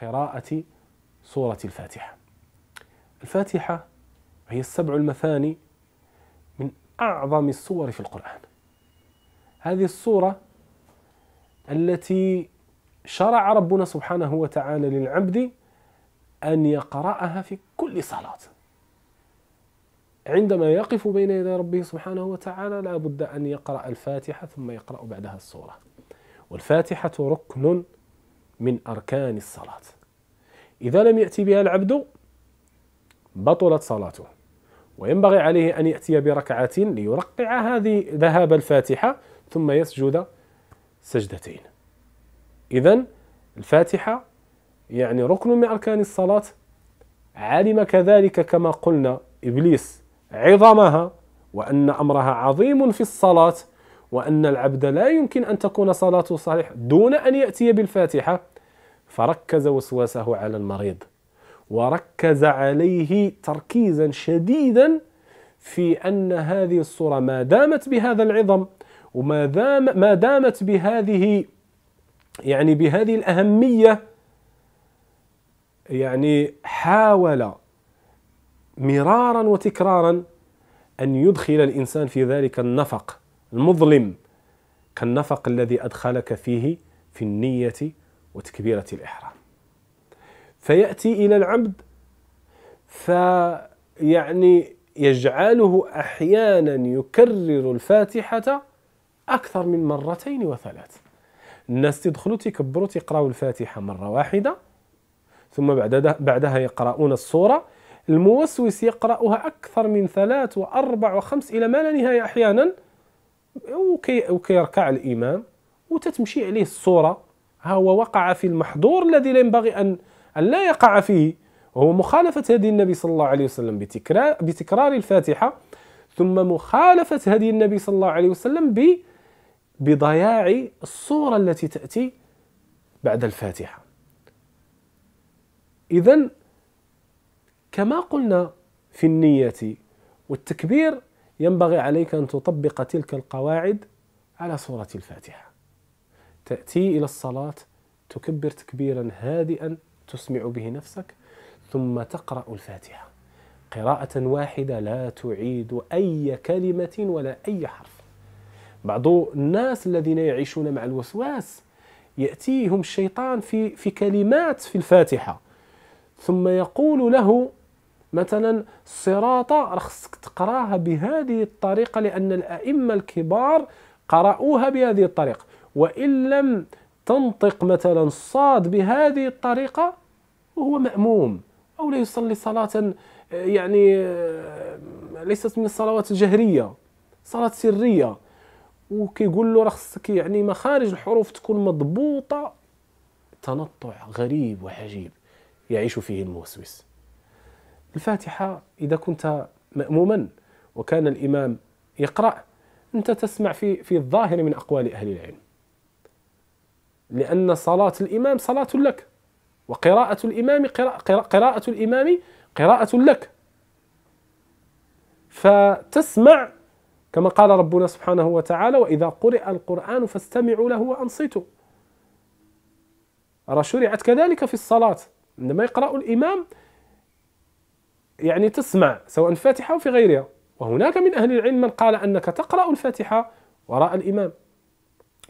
قراءة سورة الفاتحة الفاتحة هي السبع المثاني من أعظم السور في القرآن هذه السورة التي شرع ربنا سبحانه وتعالى للعبد أن يقرأها في كل صلاة عندما يقف بين يدي ربه سبحانه وتعالى لا بد أن يقرأ الفاتحة ثم يقرأ بعدها السورة والفاتحة ركن من أركان الصلاة إذا لم يأتي بها العبد بطلت صلاته وينبغي عليه أن يأتي بركعة ليرقع هذه ذهاب الفاتحة ثم يسجد سجدتين إذا الفاتحة يعني ركن من أركان الصلاة علم كذلك كما قلنا إبليس عظمها وأن أمرها عظيم في الصلاة وأن العبد لا يمكن أن تكون صلاته صحيحة دون أن يأتي بالفاتحة فركز وسواسه على المريض وركز عليه تركيزا شديدا في أن هذه الصورة ما دامت بهذا العظم وما دام ما دامت بهذه يعني بهذه الأهمية يعني حاول مرارا وتكرارا أن يدخل الإنسان في ذلك النفق المظلم كالنفق الذي أدخلك فيه في النية وتكبيرة الإحرام فيأتي إلى العبد فيعني يجعله أحيانا يكرر الفاتحة أكثر من مرتين وثلاث الناس تدخلوا تكبروا تقراوا الفاتحة مرة واحدة ثم بعدها يقرؤون الصورة الموسوس يقرأها أكثر من ثلاث وأربع وخمس إلى ما لا نهاية أحيانا وكي وكيركع الامام وتتمشي عليه الصوره ها هو وقع في المحظور الذي لا ينبغي ان ان لا يقع فيه وهو مخالفه هدي النبي صلى الله عليه وسلم بتكرار بتكرار الفاتحه ثم مخالفه هدي النبي صلى الله عليه وسلم ب بضياع الصوره التي تاتي بعد الفاتحه اذا كما قلنا في النيه والتكبير ينبغي عليك أن تطبق تلك القواعد على سورة الفاتحة تأتي إلى الصلاة تكبر تكبيرا هادئا تسمع به نفسك ثم تقرأ الفاتحة قراءة واحدة لا تعيد أي كلمة ولا أي حرف بعض الناس الذين يعيشون مع الوسواس يأتيهم الشيطان في, في كلمات في الفاتحة ثم يقول له مثلا الصراط راه خصك تقراها بهذه الطريقة لأن الأئمة الكبار قرأوها بهذه الطريقة وإن لم تنطق مثلا الصاد بهذه الطريقة وهو مأموم أو لا يصلي صلاة آه، يعني آه، ليست من الصلوات الجهرية صلاة سرية وكيقول له راه يعني مخارج الحروف تكون مضبوطة تنطع غريب وعجيب يعيش فيه الموسوس الفاتحة إذا كنت مأموما وكان الإمام يقرأ أنت تسمع في في الظاهر من أقوال أهل العلم لأن صلاة الإمام صلاة لك وقراءة الإمام قراءة, قراءة الإمام قراءة لك فتسمع كما قال ربنا سبحانه وتعالى وإذا قرئ القرآن فاستمعوا له وأنصتوا أرى شرعت كذلك في الصلاة عندما يقرأ الإمام يعني تسمع سواء الفاتحة أو في غيرها وهناك من أهل العلم من قال أنك تقرأ الفاتحة وراء الإمام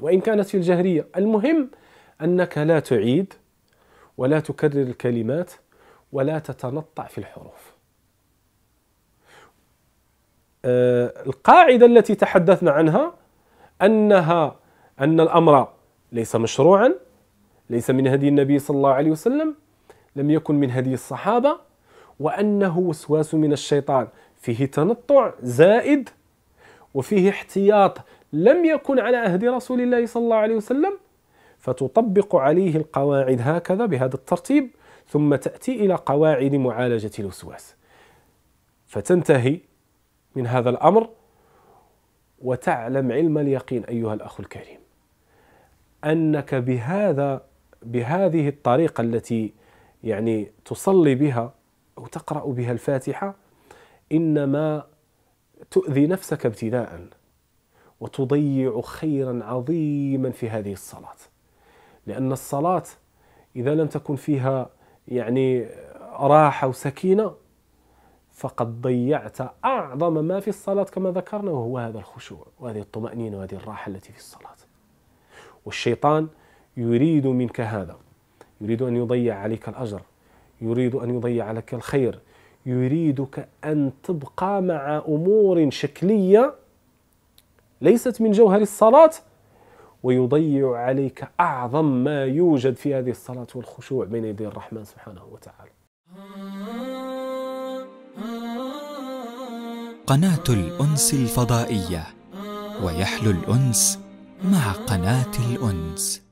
وإن كانت في الجهرية المهم أنك لا تعيد ولا تكرر الكلمات ولا تتنطع في الحروف آه، القاعدة التي تحدثنا عنها أنها أن الأمر ليس مشروعا ليس من هدي النبي صلى الله عليه وسلم لم يكن من هدي الصحابة وأنه وسواس من الشيطان فيه تنطع زائد وفيه احتياط لم يكن على عهد رسول الله صلى الله عليه وسلم فتطبق عليه القواعد هكذا بهذا الترتيب ثم تأتي إلى قواعد معالجة الوسواس فتنتهي من هذا الأمر وتعلم علم اليقين أيها الأخ الكريم أنك بهذا بهذه الطريقة التي يعني تصلي بها أو تقرأ بها الفاتحة إنما تؤذي نفسك ابتداء وتضيع خيرا عظيما في هذه الصلاة لأن الصلاة إذا لم تكن فيها يعني راحة وسكينة فقد ضيعت أعظم ما في الصلاة كما ذكرنا وهو هذا الخشوع وهذه الطمأنينة وهذه الراحة التي في الصلاة والشيطان يريد منك هذا يريد أن يضيع عليك الأجر يريد أن يضيع لك الخير يريدك أن تبقى مع أمور شكلية ليست من جوهر الصلاة ويضيع عليك أعظم ما يوجد في هذه الصلاة والخشوع بين يدي الرحمن سبحانه وتعالى قناة الأنس الفضائية ويحلو الأنس مع قناة الأنس